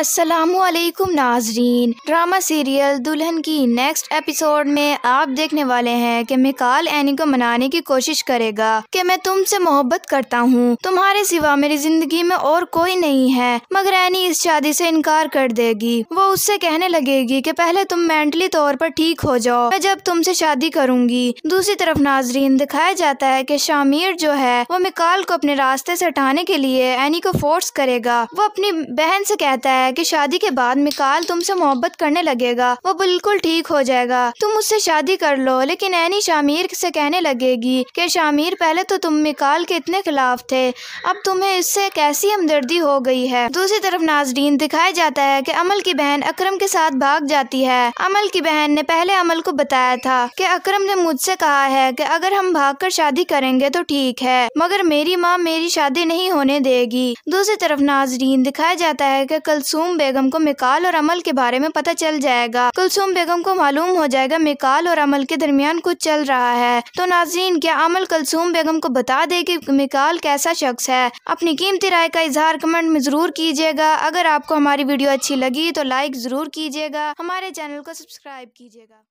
असलकुम नाजरीन drama serial दुल्हन की नेक्स्ट एपिसोड में आप देखने वाले हैं कि मिकाल एनी को मनाने की कोशिश करेगा कि मैं तुमसे मोहब्बत करता हूँ तुम्हारे सिवा मेरी जिंदगी में और कोई नहीं है मगर एनी इस शादी से इनकार कर देगी वो उससे कहने लगेगी कि पहले तुम मेंटली तौर पर ठीक हो जाओ मैं जब तुमसे शादी करूंगी दूसरी तरफ नाजरीन दिखाया जाता है की शामिर जो है वो मिकाल को अपने रास्ते ऐसी हटाने के लिए एनी को फोर्स करेगा वो अपनी बहन से कहता है है कि शादी के बाद मिकाल तुमसे मोहब्बत करने लगेगा वो बिल्कुल ठीक हो जाएगा तुम उससे शादी कर लो लेकिन ऐनी शामिर से कहने लगेगी कि शामिर पहले तो तुम मिकाल के इतने खिलाफ थे अब तुम्हें इससे कैसी हमदर्दी हो गई है दूसरी तरफ नाजरीन दिखाया जाता है कि अमल की बहन अक्रम के साथ भाग जाती है अमल की बहन ने पहले अमल को बताया था कि अक्रम ने मुझसे कहा है कि अगर हम कर शादी करेंगे तो ठीक है मगर मेरी माँ मेरी शादी नहीं होने देगी दूसरी तरफ नाजरीन दिखाया जाता है कि कल कुलसूम बेगम को मिकाल और अमल के बारे में पता चल जाएगा कुलसूम बेगम को मालूम हो जाएगा मिकाल और अमल के दरमियान कुछ चल रहा है तो नाजरीन क्या अमल कुलसूम बेगम को बता दे की मिकाल कैसा शख्स है अपनी कीमती राय का इजहार कमेंट में जरूर कीजिएगा अगर आपको हमारी वीडियो अच्छी लगी तो लाइक जरूर कीजिएगा हमारे चैनल को सब्सक्राइब कीजिएगा